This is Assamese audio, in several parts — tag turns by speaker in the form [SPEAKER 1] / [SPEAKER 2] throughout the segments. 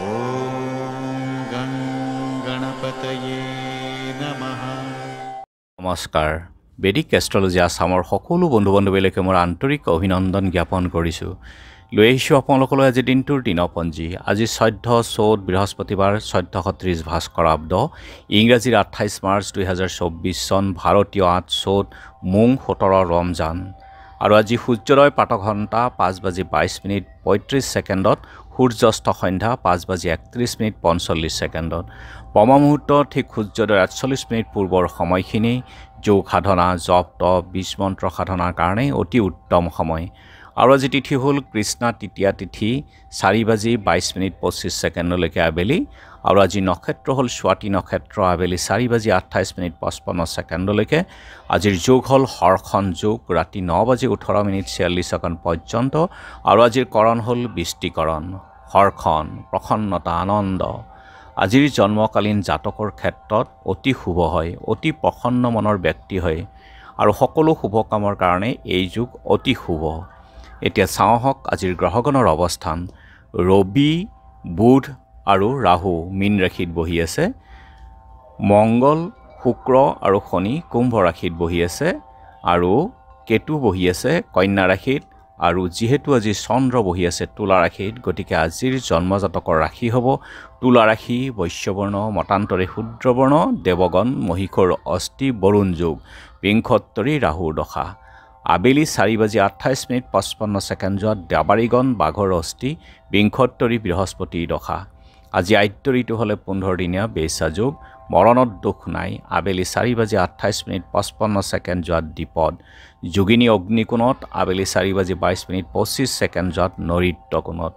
[SPEAKER 1] নমস্কাৰ বেদিক এষ্ট্ৰলজি আছামৰ সকলো বন্ধু বান্ধৱীলৈকে মোৰ আন্তৰিক অভিনন্দন জ্ঞাপন কৰিছোঁ লৈ আহিছোঁ আপোনালোকলৈ আজি দিনটোৰ দিনপঞ্জী আজি চৈধ্য চৌদ বৃহস্পতিবাৰ চৈধ্য সত্ৰিছ ভাস্কৰ আব্দ ইংৰাজীৰ আঠাইছ মাৰ্চ দুহেজাৰ চৌব্বিছ চন ভাৰতীয় আঠ চৌদ মুং সোতৰ ৰমজান আৰু আজি সূৰ্যোদয় পাতঘণ্টা পাঁচ বাজি বাইছ মিনিট পঁয়ত্ৰিছ ছেকেণ্ডত সূৰ্যস্ত সন্ধ্যা পাঁচ বাজি একত্ৰিছ মিনিট পঞ্চল্লিছ ছেকেণ্ডত পমমুহূৰ্তত ঠিক সূৰ্যোদয় আঠচল্লিছ মিনিট পূৰ্বৰ সময়খিনি যোগ সাধনা জপ তপ বীজ মন্ত্ৰ সাধনাৰ কাৰণে অতি উত্তম সময় আৰু আজি তিথি হ'ল কৃষ্ণা তৃতীয়া তিথি চাৰি বাজি বাইছ মিনিট পঁচিছ ছেকেণ্ডলৈকে আবেলি আৰু আজি নক্ষত্ৰ হ'ল স্বাতি নক্ষত্ৰ আবেলি চাৰি বাজি আঠাইছ মিনিট পঁচপন্ন ছেকেণ্ডলৈকে আজিৰ যোগ হ'ল হৰ্ষণ যোগ ৰাতি ন বাজি ওঠৰ মিনিট ছিয়াল্লিছ ছেকেণ্ড পৰ্যন্ত আৰু আজিৰ কৰণ হ'ল বৃষ্টিকৰণ ঘৰখন প্ৰসন্নতা আনন্দ আজিৰ জন্মকালীন জাতকৰ ক্ষেত্ৰত অতি শুভ হয় অতি প্ৰসন্ন মনৰ ব্যক্তি হয় আৰু সকলো শুভকামৰ কাৰণে এই যুগ অতি শুভ এতিয়া চাওঁ হওক আজিৰ গ্ৰহগণৰ অৱস্থান ৰবি বুধ আৰু ৰাহু মীন ৰাশিত বহি আছে মংগল শুক্ৰ আৰু শনি কুম্ভ ৰাশিত বহি আছে আৰু কেতু বহি আছে কন্যা ৰাশিত আৰু যিহেতু আজি চন্দ্ৰ বহি আছে তুলা ৰাশিত গতিকে আজিৰ জন্মজাতকৰ ৰাশি হ'ব তুলা ৰাশি বৈশ্যবৰ্ণ মতান্তৰে শুদ্ৰবৰ্ণ দেৱগণ মহিষৰ অস্থি বৰুণ যোগ বিংশত্তৰী ৰাহুৰ দশা আবেলি চাৰি বাজি আঠাইছ মিনিট পঁচপন্ন ছেকেণ্ড যোৱা দেৱাৰীগণ বাঘৰ অস্থি বিংশত্তৰী বৃহস্পতিৰ দশা আজি আদ্য হ'লে পোন্ধৰ দিনীয়া বেচা যোগ মৰণত দুখ নাই আবেলি চাৰি বাজি আঠাইছ মিনিট পঁচপন্ন ছেকেণ্ড যোৱাত দ্বীপত যোগিনী অগ্নিকোণত আবেলি চাৰি বাজি বাইছ মিনিট পঁচিছ ছেকেণ্ড যোৱাত কোণত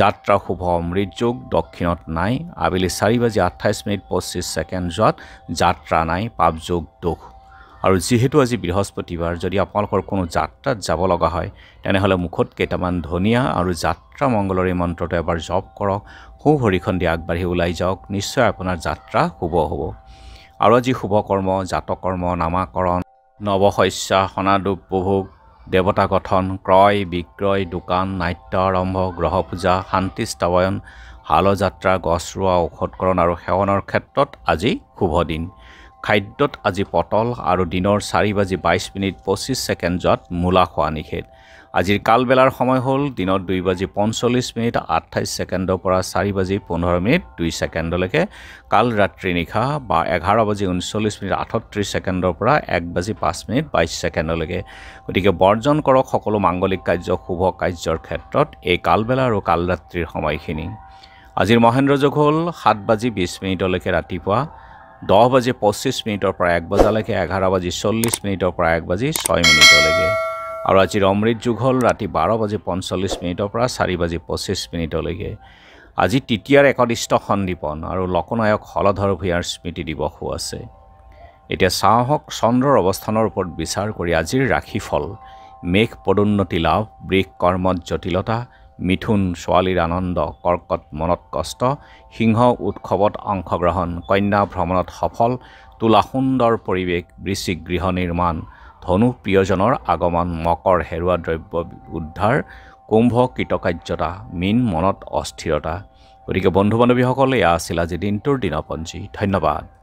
[SPEAKER 1] যাত্ৰা শুভ অমৃতযোগ দক্ষিণত নাই আবেলি চাৰি বাজি আঠাইছ মিনিট পঁচিছ ছেকেণ্ড যোৱাত যাত্ৰা নাই পাপযোগ দুখ আৰু যিহেতু আজি বৃহস্পতিবাৰ যদি আপোনালোকৰ কোনো যাত্ৰাত যাব লগা হয় তেনেহ'লে মুখত কেইটামান ধনিয়া আৰু যাত্ৰা মংগলৰ এই মন্ত্ৰটো এবাৰ জপ কৰক সু ভৰিখন দি আগবাঢ়ি ওলাই যাওক নিশ্চয় আপোনাৰ যাত্ৰা শুভ হ'ব আৰু আজি শুভকৰ্ম জাতকৰ্ম নামাকৰণ নৱশস্যা সনাদুপ উপভোগ দেৱতা গঠন ক্ৰয় বিক্ৰয় দোকান নাট্য আৰম্ভ গ্ৰহ পূজা শান্তি স্থাৱয়ন হালযাত্ৰা গছ ৰোৱা ঔষধকৰণ আৰু সেৱনৰ ক্ষেত্ৰত আজি শুভদিন খাদ্যত আজি পটল আৰু দিনৰ চাৰি বাজি বাইছ মিনিট পঁচিছ ছেকেণ্ডত মূলা খোৱা নিষেধ আজিৰ কালবেলাৰ সময় হ'ল দিনত দুই বাজি পঞ্চল্লিছ মিনিট আঠাইছ ছেকেণ্ডৰ পৰা চাৰি বাজি পোন্ধৰ মিনিট দুই ছেকেণ্ডলৈকে কাল ৰাত্ৰি নিশা বা এঘাৰ বাজি ঊনচল্লিছ মিনিট আঠত্ৰিছ ছেকেণ্ডৰ পৰা এক বাজি পাঁচ মিনিট বাইছ ছেকেণ্ডলৈকে গতিকে বৰ্জন কৰক সকলো মাংগলিক কাৰ্য শুভ কাৰ্যৰ ক্ষেত্ৰত এই কালবেলা আৰু কাল ৰাতিৰ সময়খিনি আজিৰ মহেন্দ্ৰযোগ হ'ল সাত বাজি বিছ মিনিটলৈকে ৰাতিপুৱা দহ বাজি পঁচিছ মিনিটৰ পৰা এক বজালৈকে এঘাৰ বাজি চল্লিছ মিনিটৰ পৰা এক বাজি ছয় মিনিটলৈকে আৰু আজিৰ অমৃত যুগ হ'ল ৰাতি বাৰ বাজি পঞ্চল্লিছ মিনিটৰ পৰা চাৰি বাজি পঁচিছ মিনিটলৈকে আজি তৃতীয়াৰ একনিষ্ট সন্দীপন আৰু লোকনায়ক হলধৰ ভূঞাৰ স্মৃতি দিৱসো আছে এতিয়া চাওঁহক চন্দ্ৰৰ অৱস্থানৰ ওপৰত বিচাৰ কৰি আজিৰ ৰাশিফল মেঘ পদোন্নতি লাভ বৃষ কৰ্মত জটিলতা মিথুন ছোৱালীৰ আনন্দ কৰ্কট মনত কষ্ট সিংহ উৎসৱত অংশগ্ৰহণ কন্যা ভ্ৰমণত সফল তোলা সুন্দৰ পৰিৱেশ বৃশ্চিক গৃহ নিৰ্মাণ ধনু প্ৰিয়জনৰ আগমন মকৰ হেৰুৱা দ্ৰব্য উদ্ধাৰ কুম্ভ কৃতকাৰ্যতা মীন মনত অস্থিৰতা গতিকে বন্ধু বান্ধৱীসকল এয়া আছিল আজি দিনটোৰ দিনপঞ্জী ধন্যবাদ